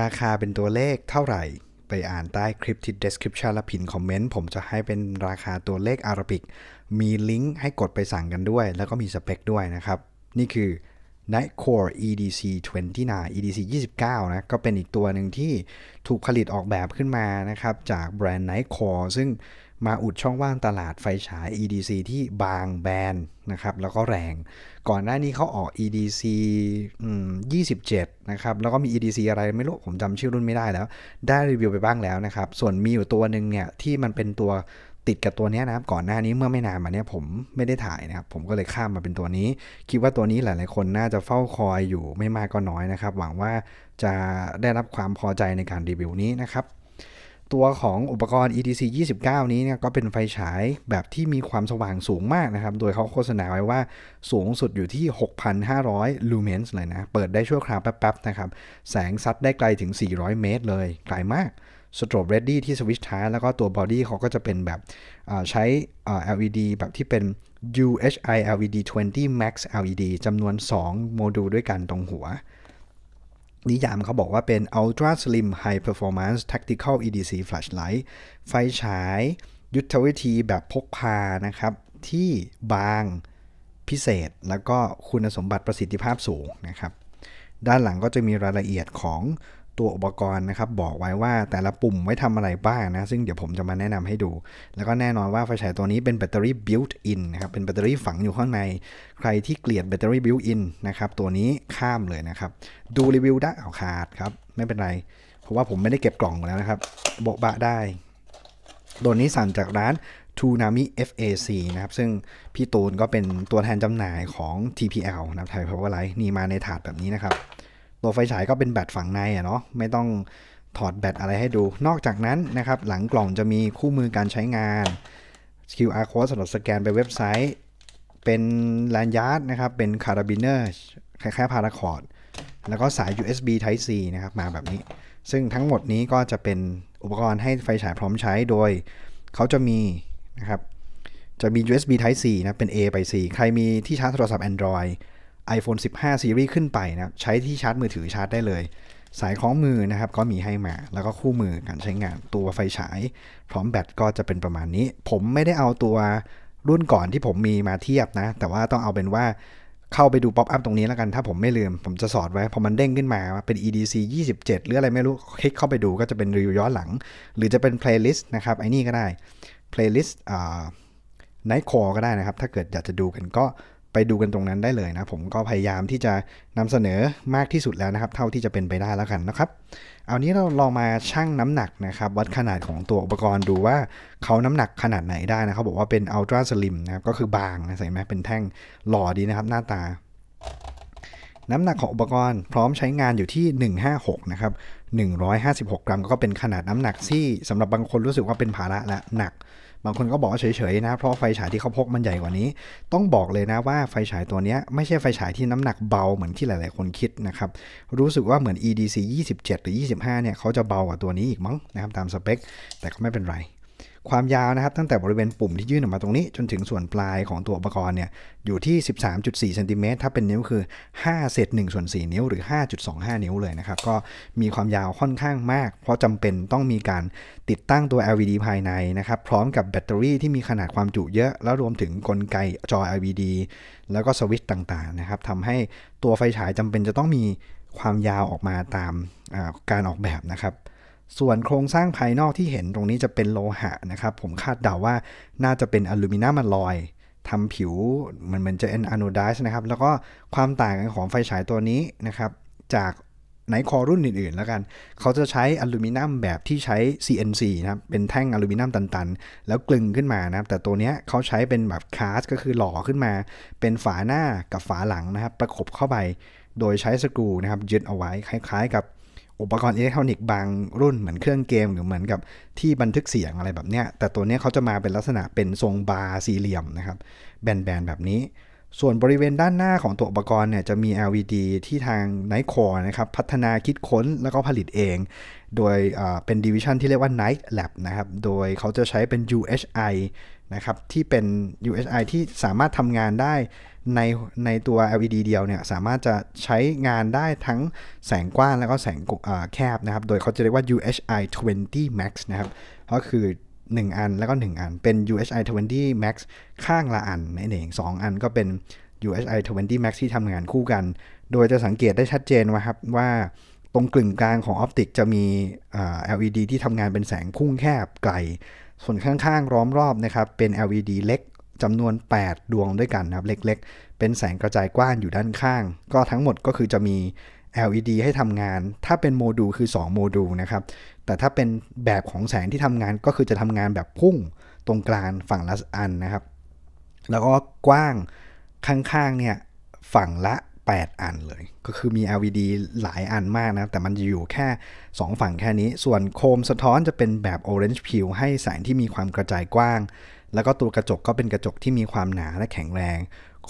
ราคาเป็นตัวเลขเท่าไหร่ไปอ่านใต้คลิปที่ description และพินคอมเมนต์ ผมจะให้เป็นราคาตัวเลขอารบิกมีลิงก์ให้กดไปสั่งกันด้วย แล้วก็มีสเปคด้วยนะครับ นี่คือ Nightcore EDC 29 EDC 29นะก็เป็นอีกตัวหนึ่งที่ถูกผลิตออกแบบขึ้นมานะครับจากแบรนด์ Nightcore ซึ่งมาอุดช่องว่างตลาดไฟฉาย EDC ที่บางแบนนะครับแล้วก็แรง ก่อนหน้านี้เขาออก EDC 27นะครับแล้วก็มี EDC อะไรไม่รู้ผมจำชื่อรุ่นไม่ได้แล้ว ได้รีวิวไปบ้างแล้วนะครับส่วนมีอยู่ตัวหนึ่งเนี่ยที่มันเป็นตัวติดกับตัวนี้นะครับ ก่อนหน้านี้เมื่อไม่นานมาเนี้ยผมไม่ได้ถ่ายนะครับผมก็เลยข้ามมาเป็นตัวนี้ คิดว่าตัวนี้หลายๆคนน่าจะเฝ้าคอยอยู่ไม่มากก็น้อยนะครับ หวังว่าจะได้รับความพอใจในการรีวิวนี้นะครับตัวของอุปกรณ์ ETC 29นี้เนี่ยก็เป็นไฟฉายแบบที่มีความสว่างสูงมากนะครับ โดยเขาโฆษณาไว้ว่าสูงสุดอยู่ที่ 6,500ลูเมนส์เลยนะ เปิดได้ชั่วคราวแป๊บๆนะครับ แสงซัดได้ไกลถึง 400 เมตรเลย ไกลมาก สโตรบเรดดี้ที่สวิชท้ายแล้วก็ตัวบอดี้เขาก็จะเป็นแบบใช้ LED แบบที่เป็น UHI LED 20 Max LED จำนวน 2 โมดูลด้วยกันตรงหัวนิยามเขาบอกว่าเป็น Ultra Slim High Performance Tactical EDC Flashlight ไฟฉายยุทธวิธีแบบพกพา นะครับ ที่บางพิเศษแล้วก็คุณสมบัติประสิทธิภาพสูงนะครับ ด้านหลังก็จะมีรายละเอียดของตัวอุปกรณ์นะครับ บอกไว้ว่าแต่ละปุ่มไว้ทำอะไรบ้าง นะ ซึ่งเดี๋ยวผมจะมาแนะนำให้ดู แล้วก็แน่นอนว่าไฟฉายตัวนี้เป็นแบตเตอรี่ built in นะครับเป็นแบตเตอรี่ฝังอยู่ข้างในใครที่เกลียดแบตเตอรี่ built in นะครับ ตัวนี้ข้ามเลยนะครับ ดูรีวิวได้เอาขาดครับไม่เป็นไร เพราะว่าผมไม่ได้เก็บกล่องแล้วนะครับโบะบะได้ตัวนี้สั่งจากร้านทูนามิ FAC นะครับซึ่งพี่ตูนก็เป็นตัวแทนจำหน่ายของ TPL นะครับไทยพาวเวอร์ไลท์นี่มาในถาดแบบนี้นะครับตัวไฟฉายก็เป็นแบตฝังในอะเนาะไม่ต้องถอดแบตอะไรให้ดู นอกจากนั้นนะครับหลังกล่องจะมีคู่มือการใช้งาน QR code สำหรับสแกนไปเว็บไซต์ เป็นแลนยาร์ดนะครับเป็นคาร์บิเนอร์คล้ายๆพาราคอร์ด แล้วก็สาย USB Type C นะครับมาแบบนี้ ซึ่งทั้งหมดนี้ก็จะเป็นอุปกรณ์ให้ไฟฉายพร้อมใช้โดยเขาจะมีนะครับจะมี USB Type C นะเป็น A ไป C ใครมีที่ชาร์จโทรศัพท์ Android iPhone 15 Series ขึ้นไปนะครับใช้ที่ชาร์จมือถือชาร์จได้เลย สายคล้องมือนะครับก็มีให้มาแล้วก็คู่มือการใช้งานตัวไฟฉาย พร้อมแบตก็จะเป็นประมาณนี้ ผมไม่ได้เอาตัวรุ่นก่อนที่ผมมีมาเทียบนะ แต่ว่าต้องเอาเป็นว่าเข้าไปดูป๊อปอัพตรงนี้แล้วกัน ถ้าผมไม่ลืมผมจะสอดไว้ พอมันเด้งขึ้นมา เป็น EDC 27 หรืออะไรไม่รู้คลิกเข้าไปดูก็จะเป็นรีวิวย้อนหลัง หรือจะเป็นเพลย์ลิสต์นะครับไอ้นี่ก็ได้เพลย์ลิสต์ไนท์คอร์ก็ได้นะครับถ้าเกิดอยากจะดูกันก็ไปดูกันตรงนั้นได้เลยนะผมก็พยายามที่จะนำเสนอมากที่สุดแล้วนะครับ เท่าที่จะเป็นไปได้แล้วกันนะครับเอานี้เราลองมาชั่งน้ำหนักนะครับ วัดขนาดของตัวอุปกรณ์ดูว่าเขาน้ำหนักขนาดไหนได้นะครับ บอกว่าเป็นอัลตร้าสลิมนะครับก็คือบางนะเห็นไหมเป็นแท่งหล่อดีนะครับหน้าตา น้ำหนักของอุปกรณ์พร้อมใช้งานอยู่ที่ 156นะครับ156 กรัมก็เป็นขนาดน้ำหนัก ที่สำหรับบางคนรู้สึกว่าเป็นภาระและหนักบางคนก็บอกเฉยๆนะเพราะไฟฉายที่เขาพกมันใหญ่กว่านี้ ต้องบอกเลยนะว่าไฟฉายตัวนี้ไม่ใช่ไฟฉายที่น้ำหนักเบาเหมือนที่หลายๆคนคิดนะครับ รู้สึกว่าเหมือน EDC 27 หรือ 25 เนี่ยเขาจะเบากว่าตัวนี้อีกมั้งนะครับ ตามสเปค แต่ก็ไม่เป็นไรความยาวนะครับตั้งแต่บริเวณปุ่มที่ยื่นออกมาตรงนี้ จนถึงส่วนปลายของตัวอุปกรณ์เนี่ยอยู่ที่ 13.4ซนติเมตรถ้าเป็นนิ้วคือ 5 เศษ1ส่วน4นิ้วหรือ 5.25 นิ้วเลยนะครับ ก็มีความยาวค่อนข้างมาก เพราะจำเป็นต้องมีการติดตั้งตัว LED ภายในนะครับพร้อมกับแบตเตอรี่ที่มีขนาดความจุเยอะ แล้วรวมถึงกลไกจอ LED แล้วก็สวิตช์ต่างๆนะครับทำให้ตัวไฟฉายจำเป็นจะต้องมีความยาวออกมาตามการออกแบบนะครับส่วนโครงสร้างภายนอกที่เห็นตรงนี้จะเป็นโลหะนะครับผมคาดเดาว่าน่าจะเป็นอลูมิเนียมอลอย ทำผิวมันเหมือนจะเอ็นอะนูดัสนะครับแล้วก็ความต่างของไฟฉายตัวนี้นะครับจากไนคอรุ่นอื่นๆแล้วกัน เขาจะใช้อลูมิเนียมแบบที่ใช้ CNC นะครับเป็นแท่งอลูมิเนียมตันๆ แล้วกลึงขึ้นมานะครับ แต่ตัวนี้เขาใช้เป็นแบบคาสก็คือหล่อขึ้นมา เป็นฝาหน้ากับฝาหลังนะครับประกบเข้าไปโดยใช้สกรูนะครับยึดเอาไว้คล้ายๆกับอุปกรณ์อิเล็กทรอนิกส์บางรุ่นเหมือนเครื่องเกม หรือเหมือนกับที่บันทึกเสียงอะไรแบบเนี้ยแต่ตัวนี้เขาจะมาเป็นลักษณะเป็นทรงบาร์สี่เหลี่ยมนะครับแบนๆแบบนี้ ส่วนบริเวณด้านหน้าของตัวอุปกรณ์เนี่ยจะมี LED ที่ทางไนท์คอร์นะครับพัฒนาคิดค้นแล้วก็ผลิตเอง โดยเป็นดีวิชันที่เรียกว่า Night Lab นะครับโดยเขาจะใช้เป็น UHI นะครับที่เป็น UHI ที่สามารถทำงานได้ในในตัว LED เดียวเนี่ยสามารถจะใช้งานได้ทั้งแสงกว้างแล้วก็แสงแคบนะครับ โดยเขาจะเรียกว่า UHI 20 Max นะครับ ก็คือ 1 อันแล้วก็ 1 อัน เป็น UHI 20 Max ข้างละอันนั่นเอง 2 อันก็เป็น UHI 20 Max ที่ทำงานคู่กัน โดยจะสังเกตได้ชัดเจนว่าครับว่าตรงกลึงกลางของออปติกจะมี LED ที่ทำงานเป็นแสงพุ่งแคบไกล ส่วนข้างๆ ร้อมรอบนะครับเป็น LED เล็กจำนวน 8 ดวงด้วยกันนะครับ เล็กๆ เป็นแสงกระจายกว้างอยู่ด้านข้าง ก็ทั้งหมดก็คือจะมี LED ให้ทำงาน ถ้าเป็นโมดูลคือ 2 โมดูลนะครับ แต่ถ้าเป็นแบบของแสงที่ทำงานก็คือจะทำงานแบบพุ่งตรงกลางฝั่งละอันนะครับ แล้วก็กว้างข้างๆ เนี่ยฝั่งละ 8 อันเลย ก็คือมี LED หลายอันมากนะ แต่มันจะอยู่แค่ 2 ฝั่งแค่นี้ ส่วนโคมสะท้อนจะเป็นแบบ Orange Peel ให้แสงที่มีความกระจายกว้างแล้วก็ตัวกระจกก็เป็นกระจกที่มีความหนาและแข็งแรง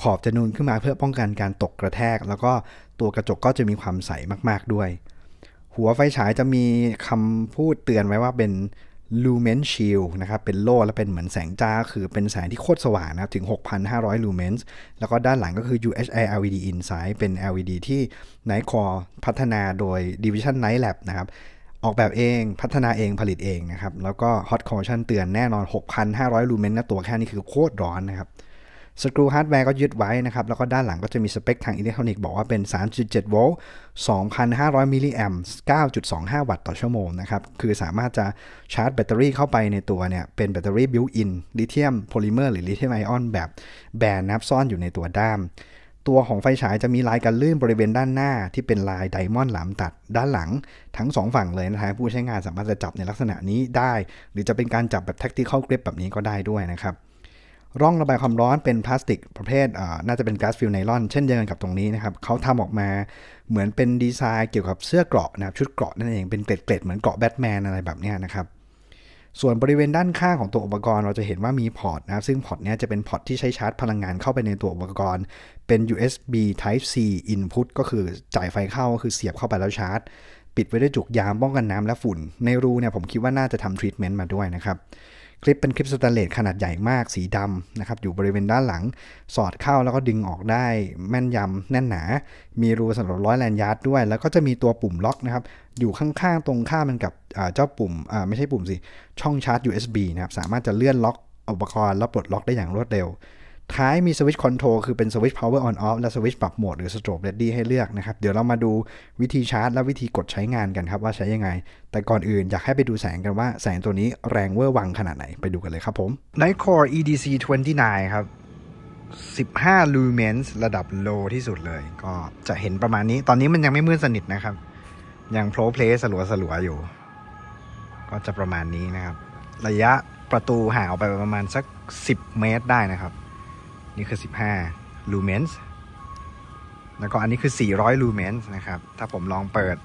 ขอบจะนูนขึ้นมาเพื่อป้องกันการตกกระแทก แล้วก็ตัวกระจกก็จะมีความใสมาก ๆด้วย หัวไฟฉายจะมีคำพูดเตือนไว้ว่าเป็น lumen shield นะครับเป็นโล่และเป็นเหมือนแสงจ้า คือเป็นแสงที่โคตรสว่างนะครับถึง 6,500 lumens แล้วก็ด้านหลังก็คือ UHI LED i n s i g e เป็น LED ที่ไนท์คอพัฒนาโดย Division Night Lab นะครับออกแบบเองพัฒนาเองผลิตเองนะครับแล้วก็ฮอตคอ์ชันเตือนแน่นอน 6,500 ลูเมนนะตัวแค่นี้คือโคตรร้อนนะครับสกรูฮาร์ดแวร์ก็ยึดไว้นะครับแล้วก็ด้านหลังก็จะมีสเปคทางอิเล็กทรอนิกส์บอกว่าเป็น 3.7โวลต์2,500มิลลิแอมป์9.25 วัตต์ต่อชั่วโมงนะครับคือสามารถจะชาร์จแบตเตอรี่เข้าไปในตัวเนี่ยเป็นแบตเตอรี่บิวอินลิเทียมโพลิเมอร์หรือลิเทียมไอออนแบบแบนนับซ่อนอยู่ในตัวด้ามตัวของไฟฉายจะมีลายกันลื่นบริเวณด้านหน้าที่เป็นลายไดมอนด์หลามตัดด้านหลัง ทั้ง2ฝั่งเลยนะครับผู้ใช้งานสามารถจะจับในลักษณะนี้ได้ หรือจะเป็นการจับแบบแท็กที่เข้ากริปแบบนี้ก็ได้ด้วยนะครับ ร่องระบายความร้อนเป็นพลาสติก ประเภทน่าจะเป็นก๊าซฟิวไนลอน เช่นเดียวกันกับตรงนี้นะครับเขาทำออกมาเหมือนเป็นดีไซน์เกี่ยวกับเสื้อเกราะนะครับชุดเกราะนั่นเองเป็นเกล็ดๆเหมือนเกราะแบทแมนอะไรแบบนี้นะครับส่วนบริเวณด้านข้างของตัวอุปกรณ์เราจะเห็นว่ามีพอร์ตนะครับซึ่งพอร์ตนี้จะเป็นพอร์ตที่ใช้ชาร์จพลังงานเข้าไปในตัวอุปกรณ์ เป็น USB Type C input ก็คือจ่ายไฟเข้า ก็คือเสียบเข้าไปแล้วชาร์จ ปิดไว้ด้วยจุกยามป้องกันน้ำและฝุ่น ในรูเนี่ยผมคิดว่าน่าจะทำทรีทเมนต์มาด้วยนะครับคลิปเป็นคลิปสแตนเลสขนาดใหญ่มากสีดำนะครับอยู่บริเวณด้านหลังสอดเข้าแล้วก็ดึงออกได้แม่นยำแน่นหนา มีรูสำหรับร้อยแลนยาร์ดด้วย แล้วก็จะมีตัวปุ่มล็อกนะครับอยู่ข้างๆตรงข้ามันกับเจ้าปุ่ม ไม่ใช่ปุ่มสิ ช่องชาร์จ USB นะครับสามารถจะเลื่อนล็อกอุปกรณ์แล้วปลดล็อกได้อย่างรวดเร็วท้ายมีสวิตช์คอนโทรลคือเป็นสวิตช์ power on off และสวิตช์ปรับโหมดหรือ strobe ready ให้เลือกนะครับ เดี๋ยวเรามาดูวิธีชาร์จ และวิธีกดใช้งานกันครับว่าใช้ยังไง แต่ก่อนอื่นอยากให้ไปดูแสงกันว่าแสงตัวนี้แรงเวอร์วังขนาดไหนไปดูกันเลยครับผม Nightcore EDC 29 ครับ 15 lumens ระดับ low ที่สุดเลย ก็จะเห็นประมาณนี้ตอนนี้มันยังไม่มืดสนิทนะครับยังโพลเพลสลัวสลัวอยู่ ก็จะประมาณนี้นะครับ ระยะประตูห่างออกไปประมาณสัก 10 เมตร ได้นะครับนี่คือ 15 l u m e n ์แล้วก็อันนี้คือ 400 lumens นะครับ ถ้าผมลองเปิด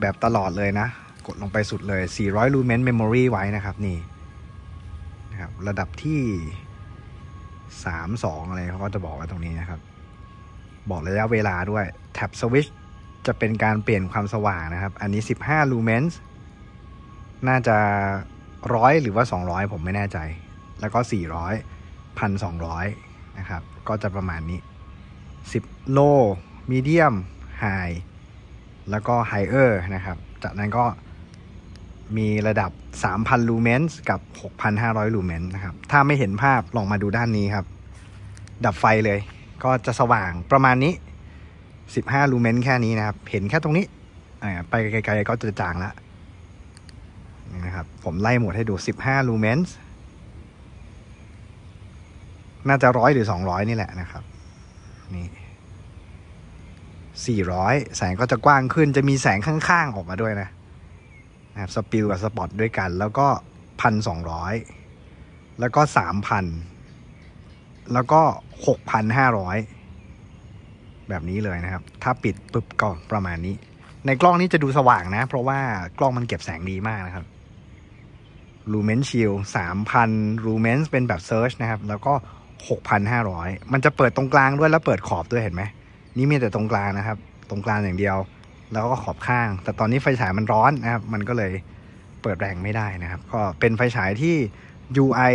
แบบตลอดเลยนะ กดลงไปสุดเลย 400 l u m e n เมมโมรีไว้นะครับ นี่นะครับ ระดับที่ 3 2 อะไรเขาก็จะบอกไว้ตรงนี้นะครับ บอกระยะเวลาด้วยแท็บสวิชจะเป็นการเปลี่ยนความสว่างนะครับ อันนี้ 15 lumens น่าจะร้อยหรือว่า 200 ผมไม่แน่ใจ แล้วก็ 400 1,200ะครับก็จะประมาณนี้ 10โลมีเดียมไฮแล้วก็ไฮเออร์นะครับ จากนั้นก็มีระดับ 3,000 ลูเมนส์กับ 6,500 ลูเมนส์นะครับ ถ้าไม่เห็นภาพลองมาดูด้านนี้ครับ ดับไฟเลย ก็จะสว่างประมาณนี้ 15 ลูเมนส์แค่นี้นะครับ เห็นแค่ตรงนี้ ไปไกลๆก็จะจางละนะครับ ผมไล่หมดให้ดู 15 ลูเมนส์น่าจะร้อยหรือสองร้อยนี่แหละนะครับนี่สี่ร้อยแสงก็จะกว้างขึ้น จะมีแสงข้าง ๆ ออกมาด้วยนะนะครับสปิลกับ สปอตด้วยกัน แล้วก็พันสองร้อยแล้วก็สามพันแล้วก็หกพันห้าร้อยแบบนี้เลยนะครับ ถ้าปิดปุ๊บก็ประมาณนี้ ในกล้องนี้จะดูสว่างนะ เพราะว่ากล้องมันเก็บแสงดีมากนะครับลูเมนชิลสามพันลูเมนเป็นแบบเซิร์ชนะครับ แล้วก็6,500 มันจะเปิดตรงกลางด้วยแล้วเปิดขอบด้วยเห็นไหม นี่มีแต่ตรงกลางนะครับ ตรงกลางอย่างเดียว แล้วก็ขอบข้าง แต่ตอนนี้ไฟฉายมันร้อนนะครับ มันก็เลยเปิดแรงไม่ได้นะครับ ก็เป็นไฟฉายที่ UI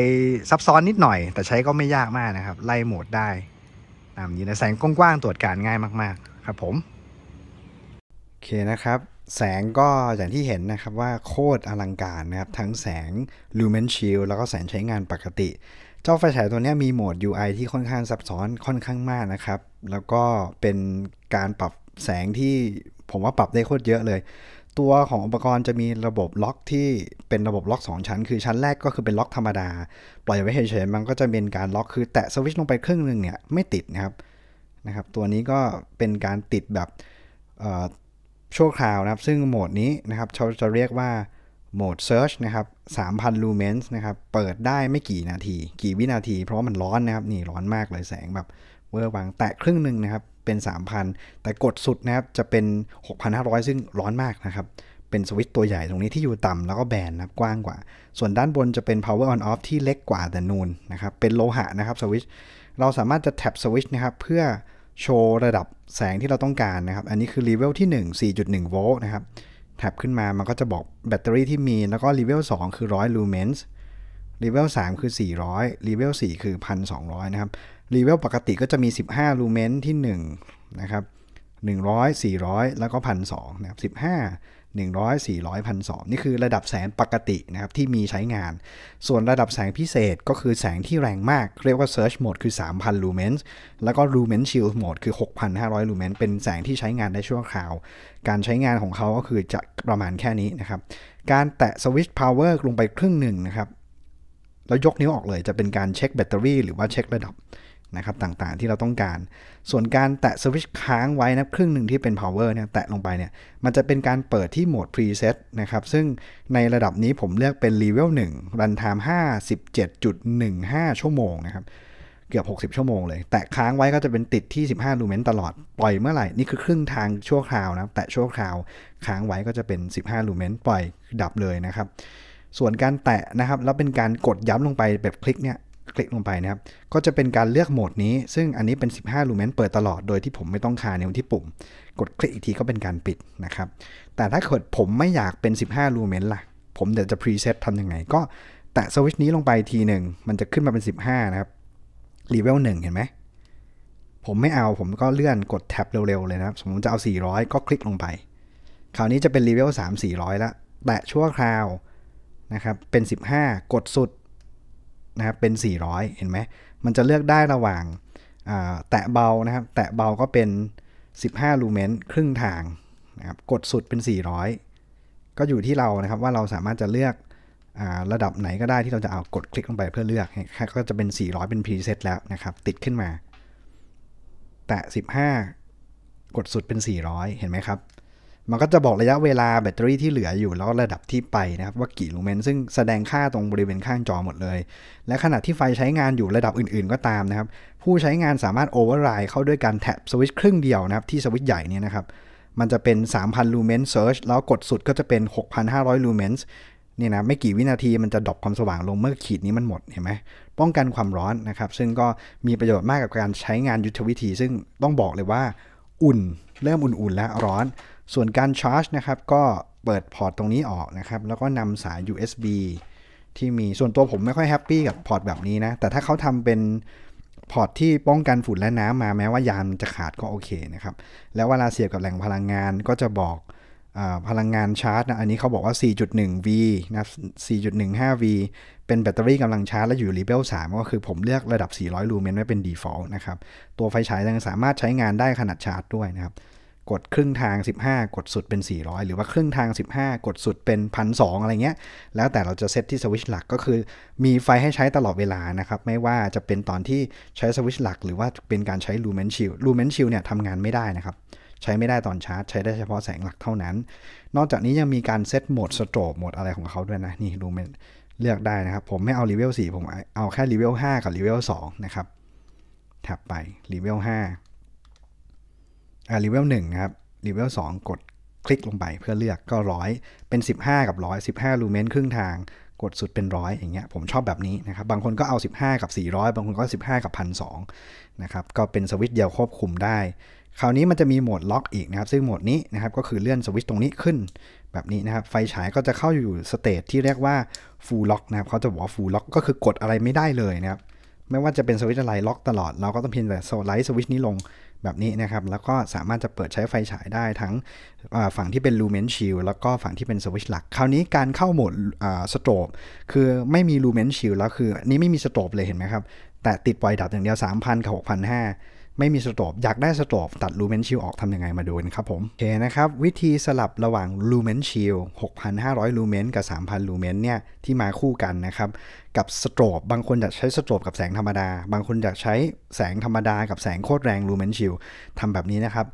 ซับซ้อนนิดหน่อย แต่ใช้ก็ไม่ยากมากนะครับ ไล่โหมดได้ ตามนี้นะ แสงกว้างๆ ตรวจการง่ายมาก ๆ ครับผม โอเคนะครับ แสงก็อย่างที่เห็นนะครับว่าโคตรอลังการนะครับ ทั้งแสงลูเมนชิลแล้วก็แสงใช้งานปกติเจ้าไฟฉายตัวนี้มีโหมด UI ที่ค่อนข้างซับซ้อนค่อนข้างมากนะครับแล้วก็เป็นการปรับแสงที่ผมว่าปรับได้โคตรเยอะเลย ตัวของอุปกรณ์จะมีระบบล็อกที่เป็นระบบล็อก2ชั้นคือชั้นแรกก็คือเป็นล็อกธรรมดาปล่อยไว้เฉยๆมันก็จะเป็นการล็อก คือแตะสวิตช์ลงไปครึ่งหนึ่งเนี่ยไม่ติดนะครับนะครับตัวนี้ก็เป็นการติดแบบชั่วคราวนะครับ ซึ่งโหมดนี้นะครับเขาจะเรียกว่าโหมด Search นะครับ3,000ันลูเมนะครับ เปิดได้ไม่กี่นาที กี่วินาทีเพราะมันร้อนนะครับ นี่ร้อนมากเลยแสงแบบเวอร์วัง แตะครึ่งหนึ่งนะครับ เป็น 3,000 แต่กดสุดนะครับจะเป็น 6,500 ซึ่งร้อนมากนะครับ เป็นสวิตช์ตัวใหญ่ตรงนี้ที่อยู่ต่ำแล้วก็แบนนะครับ กว้างกว่า ส่วนด้านบนจะเป็น power on off ที่เล็กกว่าแต่นูนนะครับ เป็นโลหะนะครับสวิตช์ เราสามารถจะแท็บสวิตช์นะครับเพื่อโชว์ระดับแสงที่เราต้องการนะครับ อันนี้คือเลเวลที่1 4.1โวลต์นะครับแท็บขึ้นมามันก็จะบอกแบตเตอรี่ที่มีแล้วก็เีเวล2คือ 100 lumens เีเวล3คือ 400เีเวล4คือ 1,200นะครับเีเวลปกติก็จะมี 15 lumens ที่ 1 นะครับ100 400 แล้วก็พันสองนะครับสิบห้าหนึ่งร้อยสี่ร้อยพันสองนี่คือระดับแสงปกตินะครับที่มีใช้งาน ส่วนระดับแสงพิเศษก็คือแสงที่แรงมากเรียกว่า Search Mode คือ 3,000 l u m e n ์แล้วก็ Lumen Shield Mode คือ 6,500 Lumen เป็นแสงที่ใช้งานได้ชั่วคราว การใช้งานของเขาก็คือจะประมาณแค่นี้นะครับการแตะสวิตช์ power ลงไปครึ่งหนึ่งนะครับแล้วยกนิ้วออกเลยจะเป็นการเช็คแบตเตอรี่ หรือว่าเช็คระดับนะครับต่างๆที่เราต้องการ ส่วนการแตะสวิตช์ค้างไว้นะครึ่งหนึ่งที่เป็น power เนี่ยแตะลงไปเนี่ยมันจะเป็นการเปิดที่โหมด preset นะครับซึ่งในระดับนี้ผมเลือกเป็น level 1 runtime 57.15 ชั่วโมงนะครับเกือบ60 ชั่วโมงเลย แต่ค้างไว้ก็จะเป็นติดที่ 15ลูเมนตลอด ปล่อยเมื่อไหร่ นี่คือครึ่งทางชั่วคราวนะแต่ชั่วคราวค้างไว้ก็จะเป็น 15ลูเมนปล่อยดับเลยนะครับส่วนการแตะนะครับแล้วเป็นการกดย้ำลงไปแบบคลิกเนี่ยคลิกลงไปนะครับ ก็จะเป็นการเลือกโหมดนี้ ซึ่งอันนี้เป็น 15ลูเมนเปิดตลอด โดยที่ผมไม่ต้องคานิ้วที่ปุ่ม กดคลิกอีกทีก็เป็นการปิด นะครับ แต่ถ้าเกิดผมไม่อยากเป็น 15ลูเมนล่ะผมเดี๋ยวจะพรีเซตทำยังไง ก็แตะสวิตช์นี้ลงไปทีหนึ่ง มันจะขึ้นมาเป็น 15 นะครับรีเวลหนึ่งเห็นไหม ผมไม่เอาผมก็เลื่อนกดแท็บเร็วๆเลยนะครับ สมมติจะเอา400 ก็คลิกลงไป คราวนี้จะเป็นรีเวล3 400แล้วแตะชั่วคราวนะครับ เป็น 15 กดสุดนะครับเป็น 400 เห็นไหมมันจะเลือกได้ระหว่างแตะเบานะครับ แตะเบาก็เป็น 15 ลูเมนครึ่งทางนะครับกดสุดเป็น 400 ก็อยู่ที่เรานะครับว่าเราสามารถจะเลือกระดับไหนก็ได้ที่เราจะเอากดคลิกลงไปเพื่อเลือกก็จะเป็น 400 เป็นพรีเซตแล้วนะครับ ติดขึ้นมา แตะ 15 กดสุดเป็น 400 เห็นไหมครับมันก็จะบอกระยะเวลาแบตเตอรี่ที่เหลืออยู่แล้วระดับที่ไปนะครับว่ากี่ลูเมนซึ่งแสดงค่าตรงบริเวณข้างจอหมดเลย และขณะที่ไฟใช้งานอยู่ระดับอื่นๆ ก็ตามนะครับผู้ใช้งานสามารถโอเวอร์ไรด์เข้าด้วยการแท็บสวิตช์ครึ่งเดียวนะครับที่สวิตช์ใหญ่นี่นะครับมันจะเป็น 3,000ลูเมนเซิร์ชแล้วกดสุดก็จะเป็น 6,500ลูเมนนี่นะไม่กี่วินาทีมันจะดรอปความสว่างลงเมื่อขีดนี้มันหมดเห็นไหมป้องกันความร้อนนะครับซึ่งก็มีประโยชน์มากกับการใช้งานยุทธวิธีซึ่งต้องบอกเลยว่าอุ่นเริ่มอุ่นๆแล้วร้อนส่วนการชาร์จนะครับก็เปิดพอร์ต ตรงนี้ออกนะครับ แล้วก็นำสาย USB ที่มีส่วนตัวผมไม่ค่อยแฮปปี้กับพอร์ตแบบนี้นะแต่ถ้าเขาทำเป็นพอร์ต ที่ป้องกันฝุ่นและน้ำมาแม้ว่ายานจะขาดก็โอเคนะครับ แล้วเวลาเสียบกับแหล่งพลังงานก็จะบอกอพลังงานชาร์จนะอันนี้เขาบอกว่า 4.1V นะ 4.15V เป็นแบตเตอรี่กำลังชาร์จและอยู่รีเบล3ก็คือ ผมเลือกระดับ 400ลูเมนไว้เป็น default นะครับตัวไฟฉายยังสามารถใช้งานได้ขนาดชาร์จด้วยนะครับกดครึ่งทาง 15 กดสุดเป็น 400 หรือว่าครึ่งทาง 15 กดสุดเป็นพันสอะไรเงี้ย แล้วแต่เราจะเซตที่สวิชหลักก็คือ มีไฟให้ใช้ตลอดเวลานะครับ ไม่ว่าจะเป็นตอนที่ใช้สวิชหลัก หรือว่าเป็นการใช้ลูเมนชิลลูเมนชิลเนี่ยทำงานไม่ได้นะครับ ใช้ไม่ได้ตอนชาร์จ ใช้ได้เฉพาะแสงหลักเท่านั้น นอกจากนี้ยังมีการเซตโหมดสโตรบโหมดอะไรของเขาด้วยนะนี่ลูเมนเลือกได้นะครับผมไม่เอารีเวล4ผมเอาแค่รีเวล5กับรีเวล2นะครับถัดไปรีเวล5อ่าเลเวลหนึ่งครับเลเวลสองกดคลิกลงไปเพื่อเลือกก็ร้อยเป็น 15 กับร้อยสิบห้าลูเมนครึ่งทาง กดสุดเป็นร้อยอย่างเงี้ยผมชอบแบบนี้นะครับบางคนก็เอา 15 กับ 400 บางคนก็ 15 กับพันสนะครับก็เป็นสวิตช์เดียวควบคุมได้ คราวนี้มันจะมีโหมดล็อกอีกนะครับ ซึ่งโหมดนี้นะครับก็คือเลื่อนสวิตช์ตรงนี้ขึ้น แบบนี้นะครับ ไฟฉายก็จะเข้าอยู่สเตจที่เรียกว่าฟูลล็อกนะครับเขาจะบอกว่าฟูลล็อกก็คือกดอะไรไม่ได้เลยนะครับไม่ว่าจะเป็นสวิตช์อะไรล็อก ตลอด เราก็ต้องเพียงแต่สไลด์สวิตช์นี้ลงแบบนี้นะครับ แล้วก็สามารถจะเปิดใช้ไฟฉายได้ทั้งฝั่งที่เป็นลูเมนชิลแล้วก็ฝั่งที่เป็นสวิตช์หลัก คราวนี้การเข้าโหมดสโตรบคือไม่มีลูเมนชิลแล้วคือนี้ไม่มีสโตรบเลยเห็นไหมครับ แต่ติดปล่อยดับอย่างเดียว3,000กับ6,500ไม่มีสโตบอยากได้สโตบตัดลูเมนชิลออกทำยังไงมาดูกันครับผมโอเคนะครับวิธีสลับระหว่างลูเมนชิล6,500ลูเมนกับ3,000ลูเมนเนี่ยที่มาคู่กันนะครับกับสโตบบางคนอยากใช้สโตบกับแสงธรรมดา บางคนอยากใช้แสงธรรมดากับแสงโคตรแรงลูเมนชิลทำแบบนี้นะครับ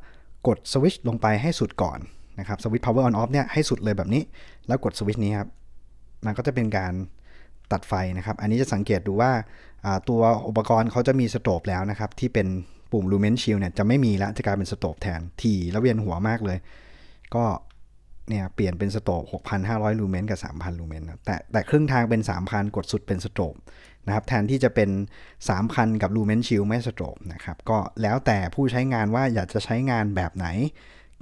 กดสวิตช์ลงไปให้สุดก่อนนะครับสวิตช์ power on off เนี่ยให้สุดเลยแบบนี้แล้วกดสวิตช์นี้ครับมันก็จะเป็นการตัดไฟนะครับอันนี้จะสังเกตดูว่าตัวอุปกรณ์เขาจะมีสโตบแล้วนะครับที่เป็นปุ่มลูเมนชิลเนี่ยจะไม่มีแล้ว จะกลายเป็นสโตบแทนทีแล้วเวียนหัวมากเลย ก็เนี่ยเปลี่ยนเป็นสโตบ6,500ลูเมนกับ 3,000ลูเมนแต่แต่ครึ่งทางเป็น 3,000 กดสุดเป็นสโตบนะครับแทนที่จะเป็น 3,000 กับลูเมนชิลไม่สโตบนะครับก็แล้วแต่ผู้ใช้งานว่าอยากจะใช้งานแบบไหน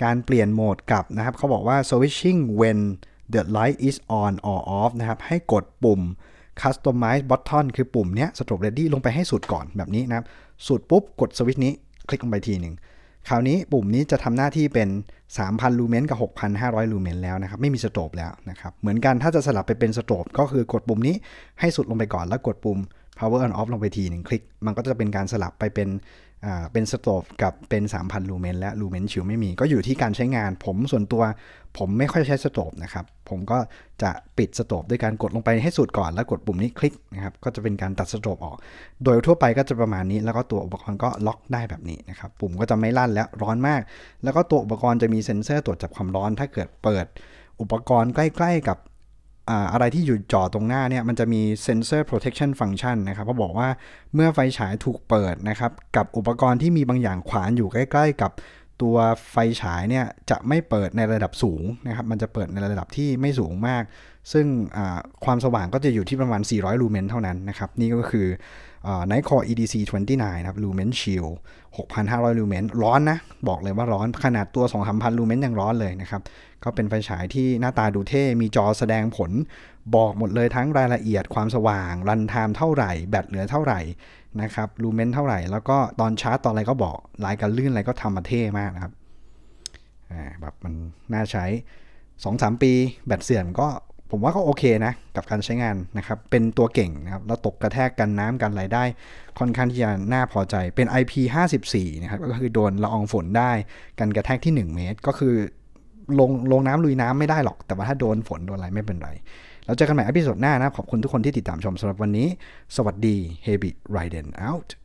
การเปลี่ยนโหมดกลับนะครับ เขาบอกว่า switching when the light is on or off นะครับให้กดปุ่ม customize button คือปุ่มเนี้ยโตรบเรดดี้ลงไปให้สุดก่อนแบบนี้นะครับสูดปุ๊บ กดสวิตช์นี้คลิกลงไปทีหนึ่งคราวนี้ปุ่มนี้จะทำหน้าที่เป็น 3,000ลูเมนกับ 6,500ลูเมนแล้วนะครับ ไม่มีสโตบแล้วนะครับ เหมือนกันถ้าจะสลับไปเป็นสโตบก็คือกดปุ่มนี้ให้สุดลงไปก่อนแล้วกดปุ่ม power on off ลงไปทีหนึ่งคลิกมันก็จะเป็นการสลับไปเป็นเป็นสโตฟกับเป็น3,000ลูเมนและลูเมนชิวไม่มีก็อยู่ที่การใช้งาน ผมส่วนตัว ผมไม่ค่อยใช้สโตฟนะครับ ผมก็จะปิดสโตฟด้วยการกดลงไปให้สุดก่อนแล้วกดปุ่มนี้คลิก นะครับ ก็จะเป็นการตัดสโตฟออก โดยทั่วไปก็จะประมาณนี้ แล้วก็ตัวอุปกรณ์ก็ล็อกได้แบบนี้นะครับ ปุ่มก็จะไม่ลั่นแล้วร้อนมาก แล้วก็ตัวอุปกรณ์จะมีเซ็นเซอร์ตรวจจับความร้อนถ้าเกิดเปิดอุปกรณ์ใกล้ ๆกับอะไรที่อยู่จอตรงหน้าเนี่ยมันจะมี sensor protection function นะครับเขาบอกว่าเมื่อไฟฉายถูกเปิดนะครับ กับอุปกรณ์ที่มีบางอย่างขวางอยู่ใกล้ๆ กับตัวไฟฉายเนี่ยจะไม่เปิดในระดับสูงนะครับมันจะเปิดในระดับที่ไม่สูงมาก ซึ่งความสว่างก็จะอยู่ที่ประมาณ 400 ลูเมนเท่านั้นนะครับ นี่ก็คือไนท์คอ EDC 29นะครับ ลูเมนชิล6,500ลูเมน ร้อนนะ บอกเลยว่าร้อนขนาดตัว2 3พ0 0ลูเมนยังร้อนเลยนะครับ ก็เป็นไฟฉายที่หน้าตาดูเท่ มีจอแสดงผล บอกหมดเลยทั้งรายละเอียดความสว่าง รันไทม์เท่าไหร่ แบตเหลือเท่าไหร่นะครับ ลูเมนเท่าไหร่ แล้วก็ตอนชาร์จตอนอะไรก็บอก ลายกันลื่นอะไรก็ทำมาเท่มากนะครับ แบบมันน่าใช้ 2-3 ปีแบตเสื่อมก็ผมว่าก็โอเคนะ กับการใช้งานนะครับ เป็นตัวเก่งนะครับแล้วตกกระแทกกันน้ำกันไหลได้ ค่อนข้างที่จะน่าพอใจเป็น IP54 นะครับก็คือโดนละอองฝนได้ กันกระแทกที่ 1 เมตร ก็คือ ลงลงน้ำลุยน้ำไม่ได้หรอก แต่ว่าถ้าโดนฝนโดนอะไรไม่เป็นไรเราเจอกันใหม่อพิโซดหน้านะขอบคุณทุกคนที่ติดตามชมสำหรับวันนี้ สวัสดี h e b i Raiden out